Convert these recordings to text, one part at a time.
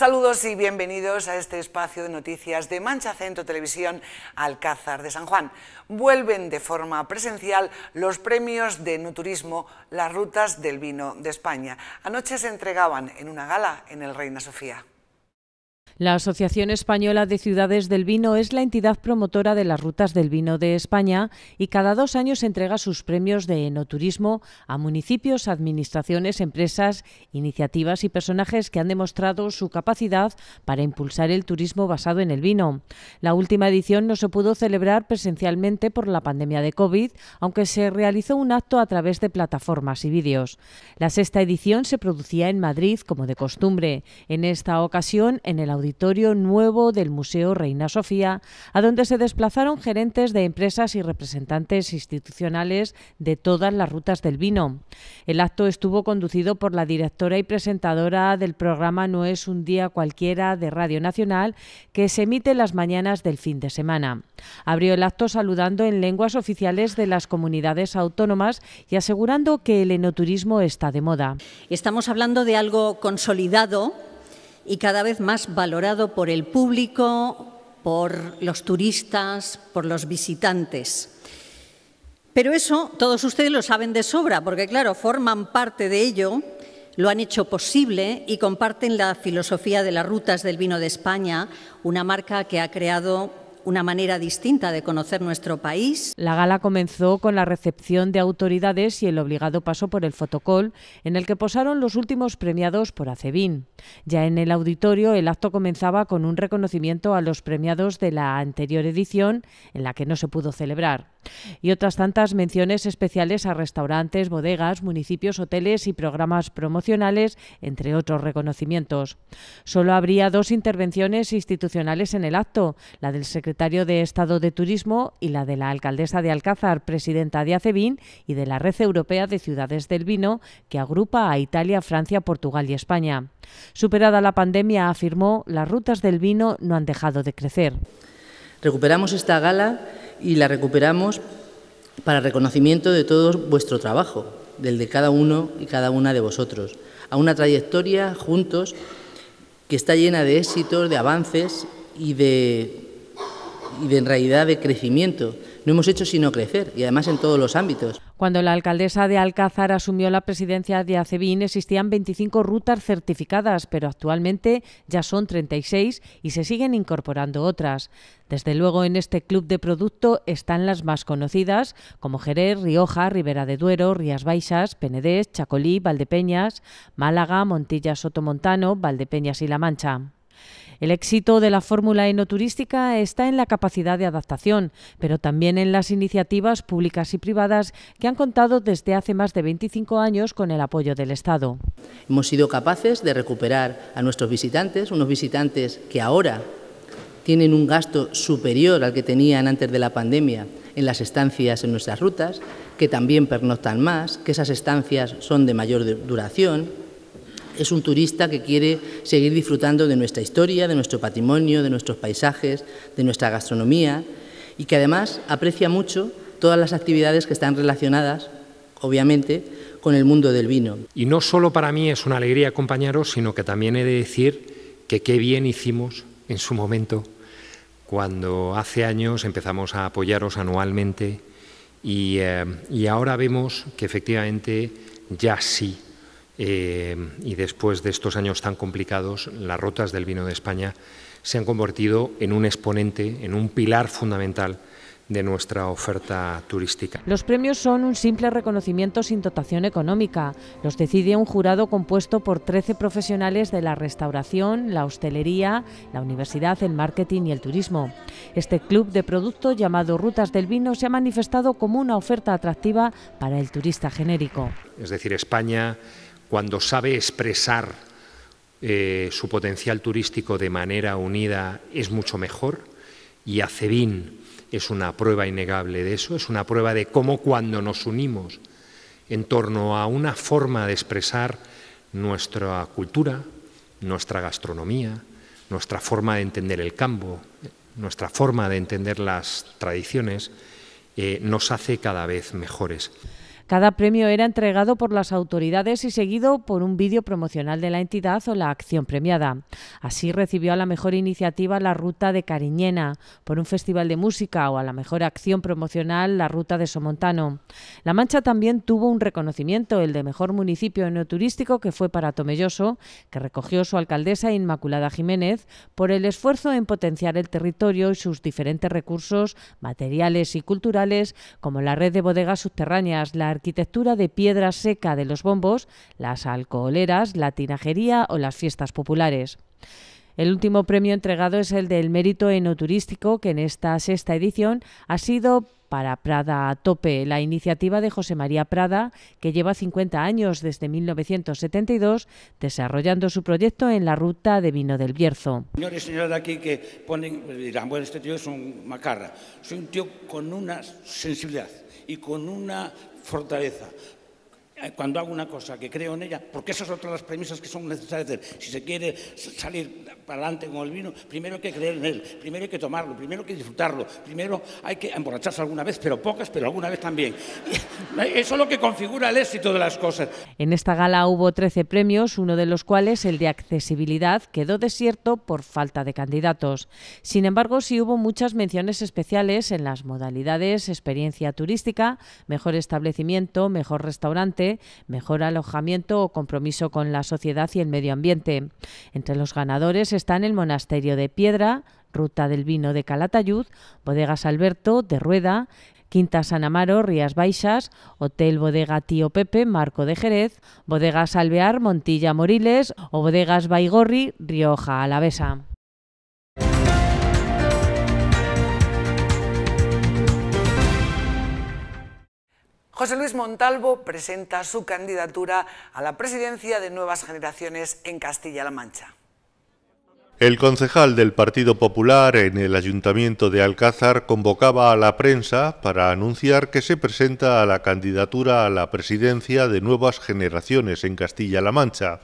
Saludos y bienvenidos a este espacio de noticias de Mancha Centro Televisión Alcázar de San Juan. Vuelven de forma presencial los premios de Nuturismo, las rutas del vino de España. Anoche se entregaban en una gala en el Reina Sofía. La Asociación Española de Ciudades del Vino es la entidad promotora de las rutas del vino de España y cada dos años entrega sus premios de enoturismo a municipios, administraciones, empresas, iniciativas y personajes que han demostrado su capacidad para impulsar el turismo basado en el vino. La última edición no se pudo celebrar presencialmente por la pandemia de COVID, aunque se realizó un acto a través de plataformas y vídeos. La sexta edición se producía en Madrid, como de costumbre. En esta ocasión, en el auditorio nuevo del Museo Reina Sofía, a donde se desplazaron gerentes de empresas y representantes institucionales de todas las rutas del vino. El acto estuvo conducido por la directora y presentadora del programa No es un día cualquiera de Radio Nacional, que se emite las mañanas del fin de semana. Abrió el acto saludando en lenguas oficiales de las comunidades autónomas y asegurando que el enoturismo está de moda. Estamos hablando de algo consolidado y cada vez más valorado por el público, por los turistas, por los visitantes. Pero eso todos ustedes lo saben de sobra, porque claro, forman parte de ello, lo han hecho posible y comparten la filosofía de las rutas del vino de España, una marca que ha creado una manera distinta de conocer nuestro país. La gala comenzó con la recepción de autoridades y el obligado paso por el fotocol, en el que posaron los últimos premiados por Acebín. Ya en el auditorio, el acto comenzaba con un reconocimiento a los premiados de la anterior edición, en la que no se pudo celebrar y otras tantas menciones especiales a restaurantes, bodegas, municipios, hoteles y programas promocionales, entre otros reconocimientos. Solo habría dos intervenciones institucionales en el acto, la del secretario de Estado de Turismo y la de la alcaldesa de Alcázar, presidenta de Acebín y de la Red Europea de Ciudades del Vino, que agrupa a Italia, Francia, Portugal y España. Superada la pandemia, afirmó, las rutas del vino no han dejado de crecer. Recuperamos esta gala y la recuperamos para reconocimiento de todo vuestro trabajo, del de cada uno y cada una de vosotros, a una trayectoria juntos que está llena de éxitos, de avances y de, y en realidad de crecimiento, no hemos hecho sino crecer y además en todos los ámbitos. Cuando la alcaldesa de Alcázar asumió la presidencia de Acebín existían 25 rutas certificadas, pero actualmente ya son 36 y se siguen incorporando otras. Desde luego en este club de producto están las más conocidas, como Jerez, Rioja, Ribera de Duero, Rías Baixas, Penedés, Chacolí, Valdepeñas, Málaga, Montilla Sotomontano, Valdepeñas y La Mancha. El éxito de la fórmula enoturística está en la capacidad de adaptación, pero también en las iniciativas públicas y privadas que han contado desde hace más de 25 años con el apoyo del Estado. Hemos sido capaces de recuperar a nuestros visitantes, unos visitantes que ahora tienen un gasto superior al que tenían antes de la pandemia en las estancias en nuestras rutas, que también pernoctan más, que esas estancias son de mayor duración, es un turista que quiere seguir disfrutando de nuestra historia, de nuestro patrimonio, de nuestros paisajes, de nuestra gastronomía y que además aprecia mucho todas las actividades que están relacionadas, obviamente, con el mundo del vino. Y no solo para mí es una alegría acompañaros, sino que también he de decir que qué bien hicimos en su momento cuando hace años empezamos a apoyaros anualmente y, eh, ahora vemos que efectivamente ya sí eh, y después de estos años tan complicados, las rutas del vino de España se han convertido en un exponente, en un pilar fundamental de nuestra oferta turística. Los premios son un simple reconocimiento sin dotación económica. Los decide un jurado compuesto por 13 profesionales de la restauración, la hostelería, la universidad, el marketing y el turismo. Este club de producto llamado Rutas del Vino se ha manifestado como una oferta atractiva para el turista genérico. Es decir, España cuando sabe expresar eh, su potencial turístico de manera unida, es mucho mejor. Y Acebín es una prueba innegable de eso, es una prueba de cómo cuando nos unimos en torno a una forma de expresar nuestra cultura, nuestra gastronomía, nuestra forma de entender el campo, nuestra forma de entender las tradiciones, eh, nos hace cada vez mejores. Cada premio era entregado por las autoridades y seguido por un vídeo promocional de la entidad o la acción premiada. Así recibió a la mejor iniciativa la Ruta de Cariñena, por un festival de música o a la mejor acción promocional la Ruta de Somontano. La Mancha también tuvo un reconocimiento, el de mejor municipio neoturístico, que fue para Tomelloso, que recogió su alcaldesa Inmaculada Jiménez por el esfuerzo en potenciar el territorio y sus diferentes recursos materiales y culturales, como la red de bodegas subterráneas, la arquitectura de piedra seca de los bombos, las alcoholeras, la tinajería o las fiestas populares. El último premio entregado es el del mérito enoturístico, que en esta sexta edición ha sido para Prada a Tope, la iniciativa de José María Prada, que lleva 50 años desde 1972 desarrollando su proyecto en la ruta de vino del Bierzo. Señores y señoras de aquí que ponen, dirán, bueno, este tío es un macarra. Soy un tío con una sensibilidad y con una fortaleza. Eh, cuando hago una cosa que creo en ella, porque esas son otras las premisas que son necesarias. Si se quiere salir para adelante con el vino, primero hay que creer en él, primero hay que tomarlo, primero hay que disfrutarlo, primero hay que emborracharse alguna vez, pero pocas, pero alguna vez también. Eso es lo que configura el éxito de las cosas. En esta gala hubo 13 premios, uno de los cuales, el de accesibilidad, quedó desierto por falta de candidatos. Sin embargo, sí hubo muchas menciones especiales en las modalidades experiencia turística, mejor establecimiento, mejor restaurante, mejor alojamiento o compromiso con la sociedad y el medio ambiente. Entre los ganadores están el Monasterio de Piedra, Ruta del Vino de Calatayud, Bodegas Alberto de Rueda, Quinta San Amaro, Rías Baixas, Hotel Bodega Tío Pepe, Marco de Jerez, Bodegas Alvear, Montilla Moriles o Bodegas Baigorri, Rioja Alavesa. José Luis Montalvo presenta su candidatura a la presidencia de Nuevas Generaciones en Castilla-La Mancha. El concejal del Partido Popular en el Ayuntamiento de Alcázar convocaba a la prensa para anunciar que se presenta a la candidatura a la presidencia de Nuevas Generaciones en Castilla-La Mancha.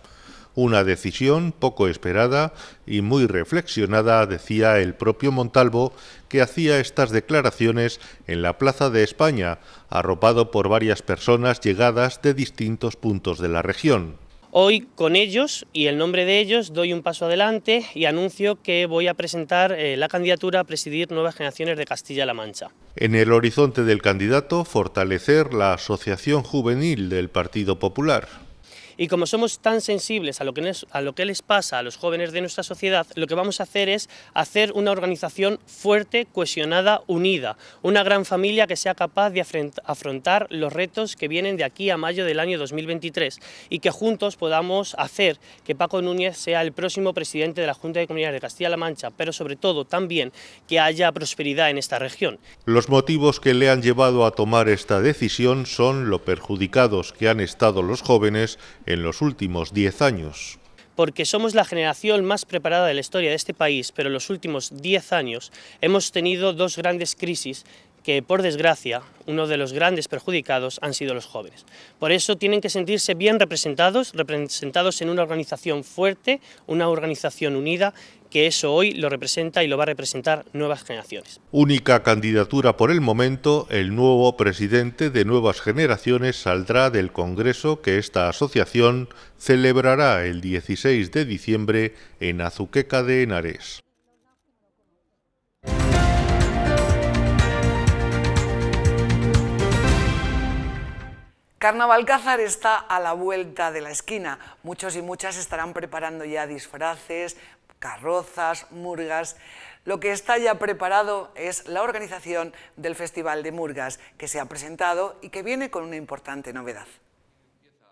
Una decisión poco esperada y muy reflexionada, decía el propio Montalvo, que hacía estas declaraciones en la Plaza de España, arropado por varias personas llegadas de distintos puntos de la región. Hoy con ellos y el nombre de ellos doy un paso adelante y anuncio que voy a presentar eh, la candidatura a presidir Nuevas Generaciones de Castilla-La Mancha. En el horizonte del candidato, fortalecer la Asociación Juvenil del Partido Popular. Y como somos tan sensibles a lo, que, a lo que les pasa a los jóvenes de nuestra sociedad, lo que vamos a hacer es hacer una organización fuerte, cohesionada, unida, una gran familia que sea capaz de afrontar los retos que vienen de aquí a mayo del año 2023 y que juntos podamos hacer que Paco Núñez sea el próximo presidente de la Junta de Comunidades de Castilla-La Mancha, pero sobre todo también que haya prosperidad en esta región. Los motivos que le han llevado a tomar esta decisión son lo perjudicados que han estado los jóvenes en los últimos 10 años porque somos la generación más preparada de la historia de este país, pero en los últimos 10 años hemos tenido dos grandes crisis que, por desgracia, uno de los grandes perjudicados han sido los jóvenes. Por eso tienen que sentirse bien representados, representados en una organización fuerte, una organización unida, que eso hoy lo representa y lo va a representar nuevas generaciones. Única candidatura por el momento, el nuevo presidente de Nuevas Generaciones saldrá del Congreso que esta asociación celebrará el 16 de diciembre en Azuqueca de Henares. Carnaval Cázar está a la vuelta de la esquina. Muchos y muchas estarán preparando ya disfraces, carrozas, murgas. Lo que está ya preparado es la organización del Festival de Murgas, que se ha presentado y que viene con una importante novedad.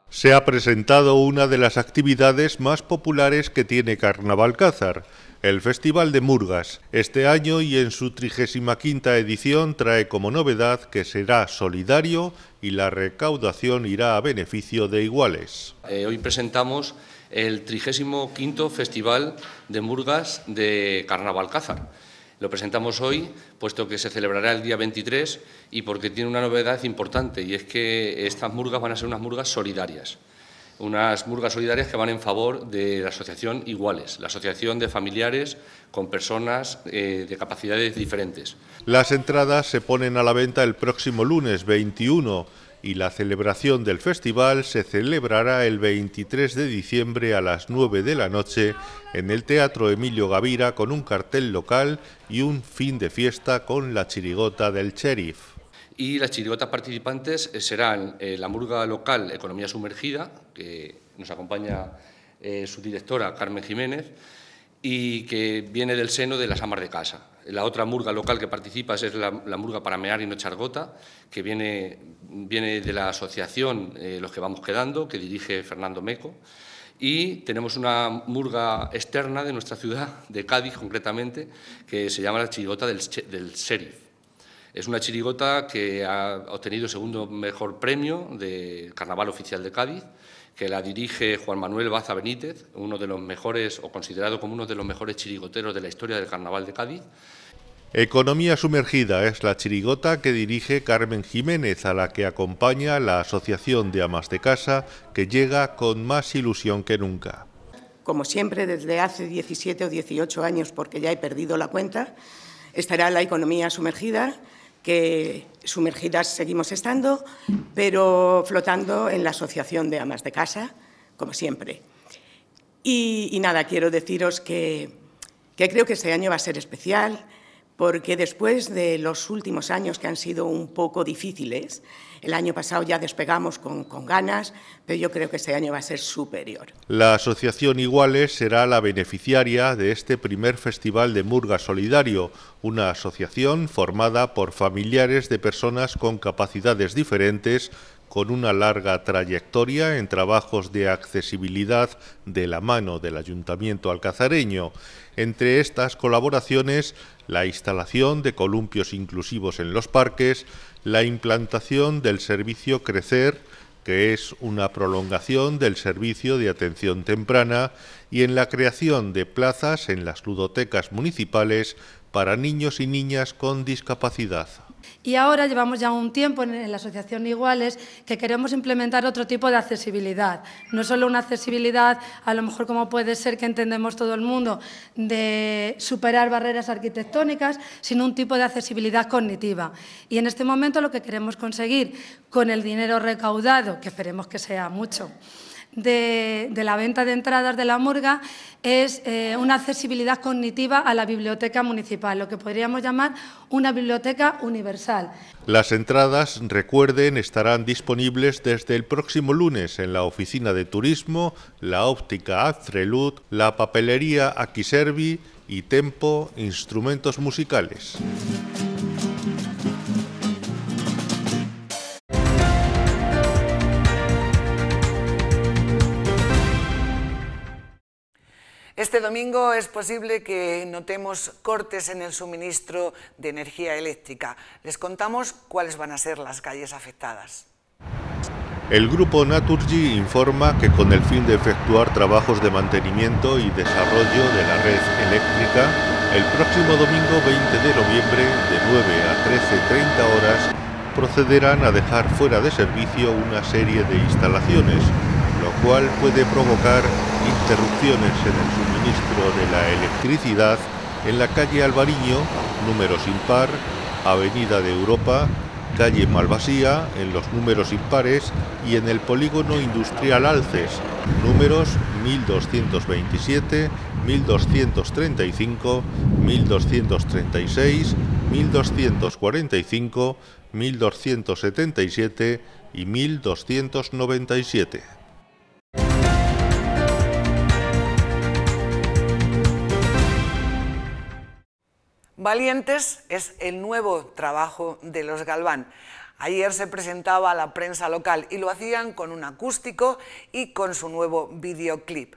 Se ha presentado una de las actividades más populares que tiene Carnaval Cázar. El Festival de Murgas este año y en su 35 edición trae como novedad que será solidario y la recaudación irá a beneficio de iguales. Eh, hoy presentamos el 35 Festival de Murgas de Carnaval Cázar, Lo presentamos hoy, puesto que se celebrará el día 23 y porque tiene una novedad importante, y es que estas murgas van a ser unas murgas solidarias unas murgas solidarias que van en favor de la asociación Iguales, la asociación de familiares con personas eh, de capacidades diferentes. Las entradas se ponen a la venta el próximo lunes 21 y la celebración del festival se celebrará el 23 de diciembre a las 9 de la noche en el Teatro Emilio Gavira con un cartel local y un fin de fiesta con la chirigota del sheriff. Y las chirigotas participantes eh, serán eh, la murga local Economía Sumergida, que nos acompaña eh, su directora Carmen Jiménez, y que viene del seno de las amas de casa. La otra murga local que participa es la, murga para mear y no chargota, que viene, viene de la asociación Los que vamos quedando, que dirige Fernando Meco. Y tenemos una murga externa de nuestra ciudad, de Cádiz concretamente, que se llama la chirigota del, del sheriff es una chirigota que ha obtenido segundo mejor premio de Carnaval Oficial de Cádiz, que la dirige Juan Manuel Baza Benítez, uno de los mejores o considerado como uno de los mejores chirigoteros de la historia del Carnaval de Cádiz. Economía sumergida es la chirigota que dirige Carmen Jiménez, a la que acompaña la Asociación de Amas de Casa, que llega con más ilusión que nunca. Como siempre, desde hace 17 o 18 años, porque ya he perdido la cuenta, estará la economía sumergida que sumergidas seguimos estando, pero flotando en la Asociación de Amas de Casa, como siempre. Y, nada, quiero deciros que creo que este año va a ser especial, porque después de los últimos años que han sido un poco difíciles, el año pasado ya despegamos con, ganas, pero yo creo que este año va a ser superior. La Asociación Iguales será la beneficiaria de este primer Festival de Murga Solidario, una asociación formada por familiares de personas con capacidades diferentes con una larga trayectoria en trabajos de accesibilidad de la mano del Ayuntamiento alcazareño. Entre estas colaboraciones, la instalación de columpios inclusivos en los parques, la implantación del servicio Crecer, que es una prolongación del servicio de atención temprana, y en la creación de plazas en las ludotecas municipales para niños y niñas con discapacidad. Y ahora llevamos ya un tiempo en la Asociación Iguales que queremos implementar otro tipo de accesibilidad. No solo una accesibilidad, a lo mejor como puede ser que entendemos todo el mundo, de superar barreras arquitectónicas, sino un tipo de accesibilidad cognitiva. Y en este momento lo que queremos conseguir con el dinero recaudado, que esperemos que sea mucho, de, la venta de entradas de la murga es eh, una accesibilidad cognitiva a la biblioteca municipal, lo que podríamos llamar una biblioteca universal. Las entradas, recuerden, estarán disponibles desde el próximo lunes en la oficina de turismo, la óptica Azrelut, la papelería Aquiservi y Tempo Instrumentos Musicales. Este domingo es posible que notemos cortes en el suministro de energía eléctrica. Les contamos cuáles van a ser las calles afectadas. El grupo Naturgy informa que con el fin de efectuar trabajos de mantenimiento y desarrollo de la red eléctrica, el próximo domingo 20 de noviembre de 9 a 13.30 horas procederán a dejar fuera de servicio una serie de instalaciones, lo cual puede provocar interrupciones en el suministro Ministro de la Electricidad en la calle Albariño, números impar, Avenida de Europa, calle Malvasía, en los números impares y en el polígono industrial Alces, números 1227, 1235, 1236, 1245, 1277 y 1297. Valientes es el nuevo trabajo de los Galván. Ayer se presentaba a la prensa local y lo hacían con un acústico y con su nuevo videoclip.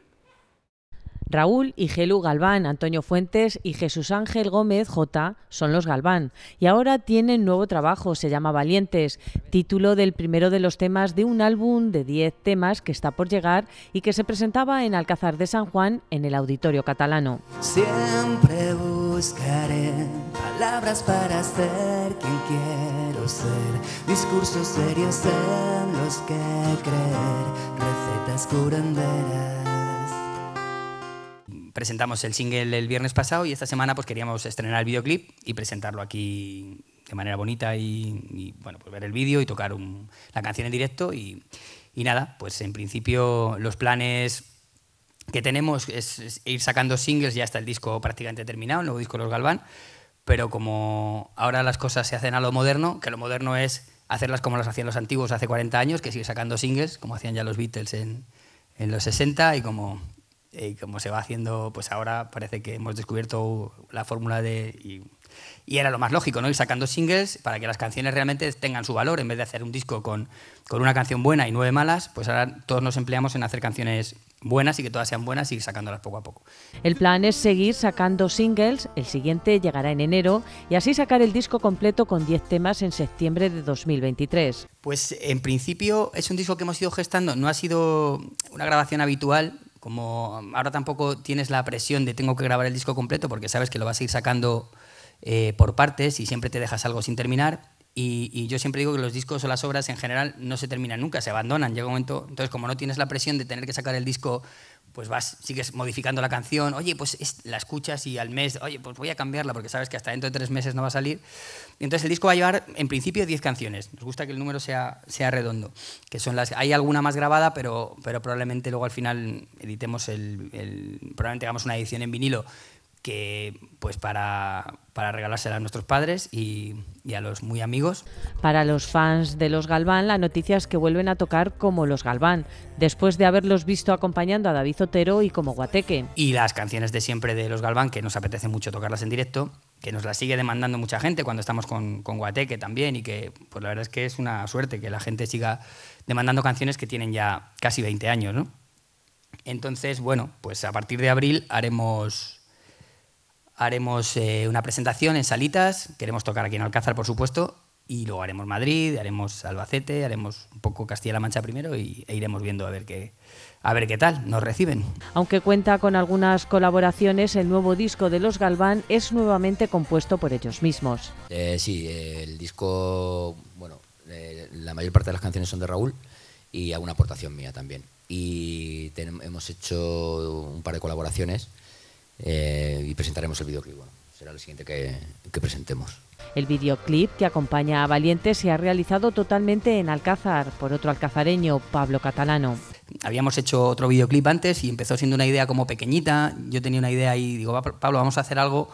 Raúl y Gelu Galván, Antonio Fuentes y Jesús Ángel Gómez J son los Galván y ahora tienen nuevo trabajo, se llama Valientes, título del primero de los temas de un álbum de 10 temas que está por llegar y que se presentaba en Alcázar de San Juan en el Auditorio Catalano. Siempre buscaré palabras para ser quien quiero ser, discursos serios en los que creer, recetas curanderas. Presentamos el single el viernes pasado y esta semana pues queríamos estrenar el videoclip y presentarlo aquí de manera bonita y, bueno, pues ver el vídeo y tocar la canción en directo y, y nada, pues en principio los planes que tenemos es, ir sacando singles, ya está el disco prácticamente terminado, el nuevo disco Los Galván, pero como ahora las cosas se hacen a lo moderno, que lo moderno es hacerlas como las hacían los antiguos hace 40 años, que sigue sacando singles, como hacían ya los Beatles en, los 60 y como, se va haciendo, pues ahora parece que hemos descubierto la fórmula de... Y, era lo más lógico, ¿no? Ir sacando singles para que las canciones realmente tengan su valor. En vez de hacer un disco con, con una canción buena y nueve malas, pues ahora todos nos empleamos en hacer canciones buenas y que todas sean buenas y sacándolas poco a poco. El plan es seguir sacando singles, el siguiente llegará en enero y así sacar el disco completo con 10 temas en septiembre de 2023. Pues en principio es un disco que hemos ido gestando, no ha sido una grabación habitual, como ahora tampoco tienes la presión de tengo que grabar el disco completo porque sabes que lo vas a ir sacando eh, por partes y siempre te dejas algo sin terminar y, yo siempre digo que los discos o las obras en general no se terminan nunca, se abandonan. Llega un momento, entonces como no tienes la presión de tener que sacar el disco, pues vas, sigues modificando la canción, oye, pues la escuchas y al mes, oye, pues voy a cambiarla porque sabes que hasta dentro de tres meses no va a salir. Entonces el disco va a llevar en principio 10 canciones. Nos gusta que el número sea, sea redondo, que son las, hay alguna más grabada, pero, pero probablemente luego al final editemos el, el probablemente hagamos una edición en vinilo que pues para, para regalársela a nuestros padres y, a los muy amigos. Para los fans de los Galván, la noticia es que vuelven a tocar como los Galván, después de haberlos visto acompañando a David Otero y como Guateque. Y las canciones de siempre de los Galván, que nos apetece mucho tocarlas en directo, que nos las sigue demandando mucha gente cuando estamos con, con Guateque también, y que pues la verdad es que es una suerte que la gente siga demandando canciones que tienen ya casi 20 años, ¿no? Entonces, bueno, pues a partir de abril haremos haremos eh, una presentación en Salitas, queremos tocar aquí en Alcázar, por supuesto, y luego haremos Madrid, haremos Albacete, haremos un poco Castilla-La Mancha primero y, e iremos viendo a ver qué, a ver qué tal nos reciben. Aunque cuenta con algunas colaboraciones, el nuevo disco de Los Galván es nuevamente compuesto por ellos mismos. Eh, sí, el disco, bueno, eh, la mayor parte de las canciones son de Raúl y alguna aportación mía también. Y hemos hecho un par de colaboraciones eh, y presentaremos el videoclip. será el siguiente que, presentemos. El videoclip que acompaña a Valiente se ha realizado totalmente en Alcázar por otro alcazareño, Pablo Catalano. Habíamos hecho otro videoclip antes y empezó siendo una idea como pequeñita. Yo tenía una idea y digo, Pablo, vamos a hacer algo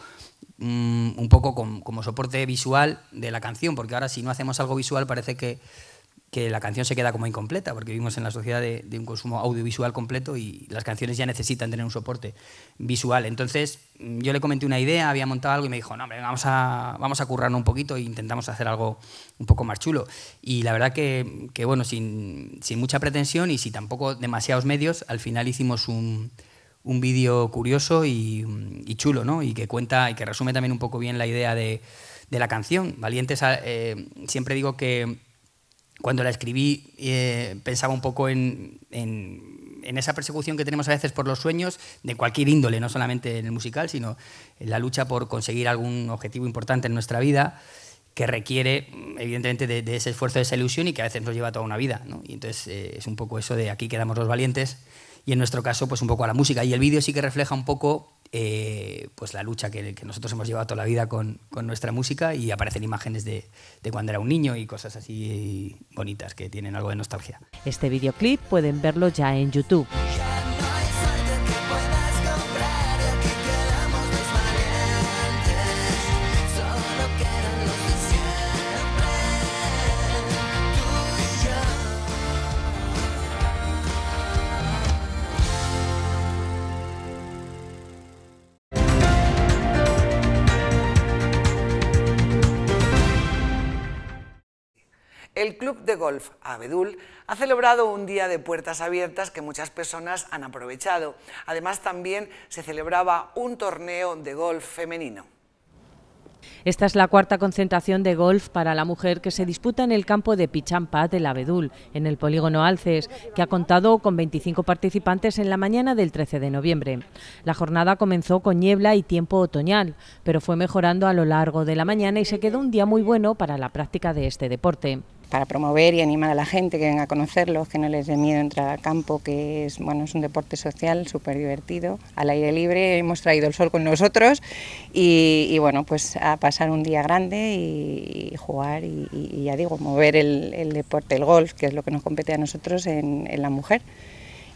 mm, un poco como soporte visual de la canción, porque ahora si no hacemos algo visual parece que que la canción se queda como incompleta, porque vivimos en la sociedad de, un consumo audiovisual completo y las canciones ya necesitan tener un soporte visual. Entonces, mm, yo le comenté una idea, había montado algo y me dijo, no, hombre, vamos a, vamos a currarnos un poquito e intentamos hacer algo un poco más chulo. Y la verdad que, bueno, sin, mucha pretensión y si tampoco demasiados medios, al final hicimos un, vídeo curioso y, chulo, ¿no? Y que cuenta y que resume también un poco bien la idea de, la canción. Valientes, eh, siempre digo que cuando la escribí eh, pensaba un poco en, en, esa persecución que tenemos a veces por los sueños de cualquier índole, no solamente en el musical, sino en la lucha por conseguir algún objetivo importante en nuestra vida que requiere, evidentemente, de, ese esfuerzo, de esa ilusión y que a veces nos lleva toda una vida. Y entonces eh, es un poco eso de aquí quedamos los valientes y en nuestro caso pues un poco a la música. Y el vídeo sí que refleja un poco eh, pues la lucha que, nosotros hemos llevado toda la vida con, nuestra música y aparecen imágenes de, de, cuando era un niño y cosas así bonitas que tienen algo de nostalgia. Este videoclip pueden verlo ya en YouTube. El Club de Golf Abedul ha celebrado un día de puertas abiertas que muchas personas han aprovechado. Además, también se celebraba un torneo de golf femenino. Esta es la cuarta concentración de golf para la mujer que se disputa en el campo de Pichampa del Abedul, en el polígono Alces, que ha contado con 25 participantes en la mañana del 13 de noviembre. La jornada comenzó con niebla y tiempo otoñal, pero fue mejorando a lo largo de la mañana y se quedó un día muy bueno para la práctica de este deporte para promover y animar a la gente que venga a conocerlos, que no les dé miedo entrar al campo, que es, bueno, es un deporte social súper divertido, al aire libre, hemos traído el sol con nosotros y, bueno, pues a pasar un día grande y, jugar y, ya digo, mover el, deporte, el golf, que es lo que nos compete a nosotros en, en la mujer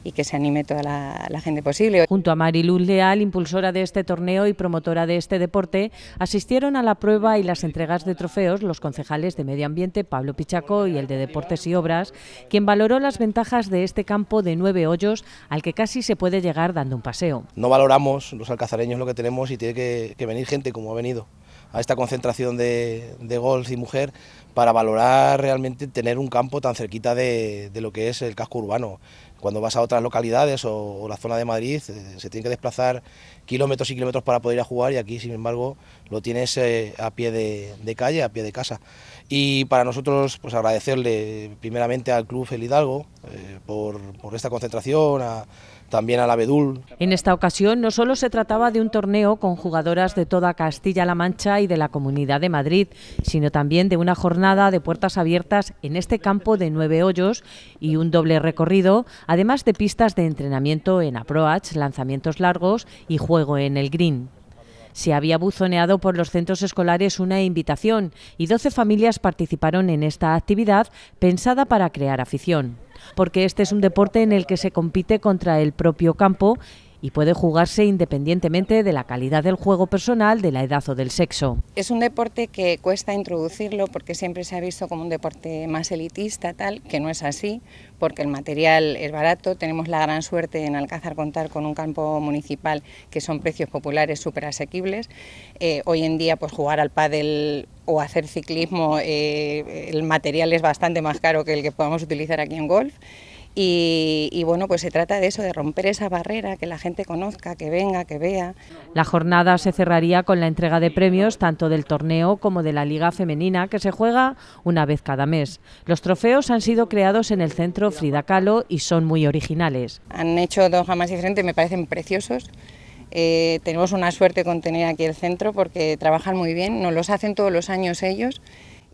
y que se anime toda la, gente posible. Junto a Mariluz Leal, impulsora de este torneo y promotora de este deporte, asistieron a la prueba y las entregas de trofeos los concejales de Medio Ambiente Pablo Pichaco y el de Deportes y Obras, quien valoró las ventajas de este campo de nueve hoyos al que casi se puede llegar dando un paseo. No valoramos los alcazareños lo que tenemos y tiene que, venir gente como ha venido a esta concentración de, golf y mujer para valorar realmente tener un campo tan cerquita de lo que es el casco urbano. Cuando vas a otras localidades o, la zona de Madrid, eh, se tiene que desplazar kilómetros y kilómetros para poder ir a jugar y aquí, sin embargo, lo tienes eh, a pie de, calle, a pie de casa. Y para nosotros, pues agradecerle primeramente al club El Hidalgo eh, por, esta concentración, también al abedul. En esta ocasión no solo se trataba de un torneo con jugadoras de toda Castilla-La Mancha y de la Comunidad de Madrid, sino también de una jornada de puertas abiertas en este campo de nueve hoyos y un doble recorrido, además de pistas de entrenamiento en approach, lanzamientos largos y juego en el green. Se había buzoneado por los centros escolares una invitación y 12 familias participaron en esta actividad pensada para crear afición porque este es un deporte en el que se compite contra el propio campo y puede jugarse independientemente de la calidad del juego personal, de la edad o del sexo. Es un deporte que cuesta introducirlo porque siempre se ha visto como un deporte más elitista, tal, que no es así, porque el material es barato, tenemos la gran suerte en alcanzar contar con un campo municipal que son precios populares súper asequibles. Eh, hoy en día pues jugar al pádel o hacer ciclismo, eh, el material es bastante más caro que el que podamos utilizar aquí en golf. Y, bueno, pues se trata de eso, de romper esa barrera, que la gente conozca, que venga, que vea. La jornada se cerraría con la entrega de premios tanto del torneo como de la Liga Femenina, que se juega una vez cada mes. Los trofeos han sido creados en el centro Frida Kahlo y son muy originales. Han hecho dos jamás diferentes, me parecen preciosos. Eh, tenemos una suerte con tener aquí el centro porque trabajan muy bien, nos los hacen todos los años ellos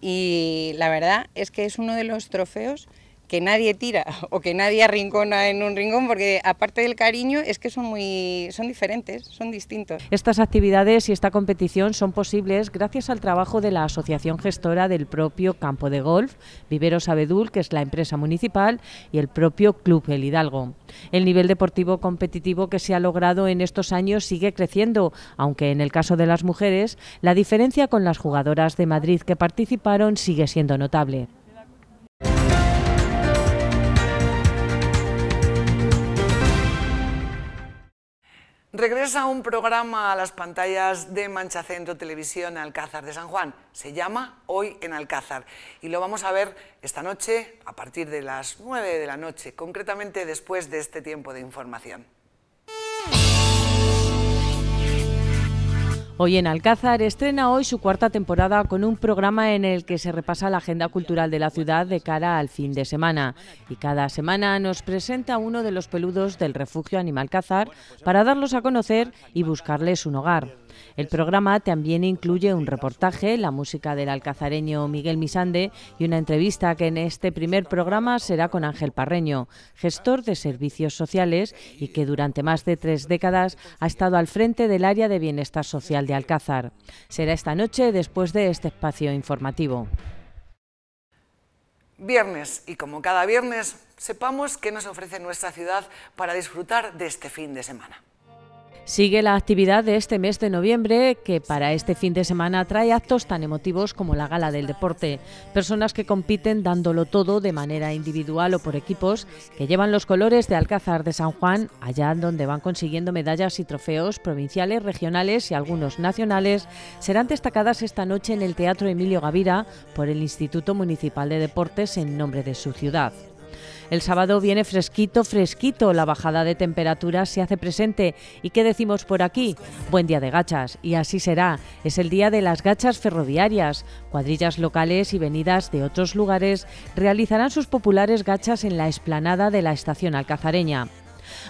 y la verdad es que es uno de los trofeos que nadie tira o que nadie arrincona en un rincón, porque aparte del cariño es que son muy son diferentes, son distintos. Estas actividades y esta competición son posibles gracias al trabajo de la asociación gestora del propio campo de golf, Viveros Abedul, que es la empresa municipal, y el propio Club El Hidalgo. El nivel deportivo competitivo que se ha logrado en estos años sigue creciendo, aunque en el caso de las mujeres, la diferencia con las jugadoras de Madrid que participaron sigue siendo notable. Regresa un programa a las pantallas de Mancha Centro Televisión Alcázar de San Juan. Se llama Hoy en Alcázar y lo vamos a ver esta noche a partir de las 9 de la noche, concretamente después de este tiempo de información. Hoy en Alcázar estrena hoy su cuarta temporada con un programa en el que se repasa la agenda cultural de la ciudad de cara al fin de semana. Y cada semana nos presenta uno de los peludos del refugio Animal Cazar para darlos a conocer y buscarles un hogar. El programa también incluye un reportaje, la música del alcazareño Miguel Misande y una entrevista que en este primer programa será con Ángel Parreño, gestor de servicios sociales y que durante más de tres décadas ha estado al frente del área de bienestar social de Alcázar. Será esta noche después de este espacio informativo. Viernes, y como cada viernes, sepamos qué nos ofrece nuestra ciudad para disfrutar de este fin de semana. Sigue la actividad de este mes de noviembre, que para este fin de semana trae actos tan emotivos como la Gala del Deporte. Personas que compiten dándolo todo de manera individual o por equipos, que llevan los colores de Alcázar de San Juan, allá donde van consiguiendo medallas y trofeos provinciales, regionales y algunos nacionales, serán destacadas esta noche en el Teatro Emilio Gavira por el Instituto Municipal de Deportes en nombre de su ciudad. El sábado viene fresquito, fresquito. La bajada de temperaturas se hace presente. ¿Y qué decimos por aquí? Buen día de gachas. Y así será. Es el día de las gachas ferroviarias. Cuadrillas locales y venidas de otros lugares realizarán sus populares gachas en la esplanada de la estación alcazareña.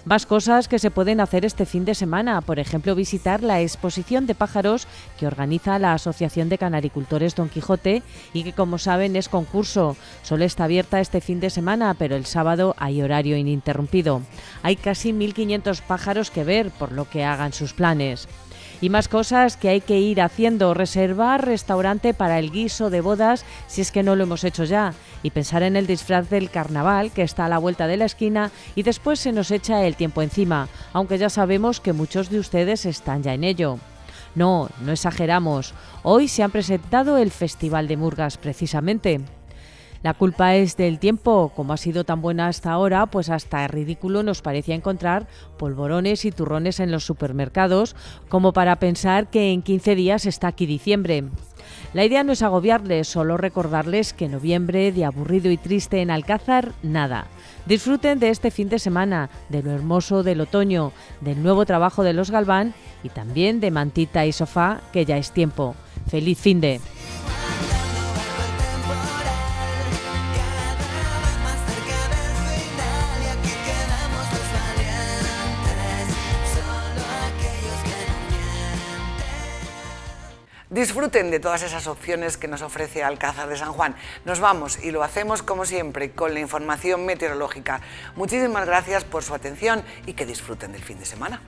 Más cosas que se pueden hacer este fin de semana, por ejemplo, visitar la exposición de pájaros que organiza la Asociación de Canaricultores Don Quijote y que, como saben, es concurso. Solo está abierta este fin de semana, pero el sábado hay horario ininterrumpido. Hay casi 1.500 pájaros que ver, por lo que hagan sus planes. Y más cosas que hay que ir haciendo, reservar restaurante para el guiso de bodas si es que no lo hemos hecho ya, y pensar en el disfraz del carnaval que está a la vuelta de la esquina y después se nos echa el tiempo encima, aunque ya sabemos que muchos de ustedes están ya en ello. No, no exageramos. Hoy se han presentado el Festival de Murgas precisamente. La culpa es del tiempo, como ha sido tan buena hasta ahora, pues hasta ridículo nos parecía encontrar polvorones y turrones en los supermercados, como para pensar que en 15 días está aquí diciembre. La idea no es agobiarles, solo recordarles que noviembre de aburrido y triste en Alcázar, nada. Disfruten de este fin de semana, de lo hermoso del otoño, del nuevo trabajo de los Galván y también de mantita y sofá, que ya es tiempo. ¡Feliz fin de! Disfruten de todas esas opciones que nos ofrece Alcázar de San Juan. Nos vamos y lo hacemos como siempre con la información meteorológica. Muchísimas gracias por su atención y que disfruten del fin de semana.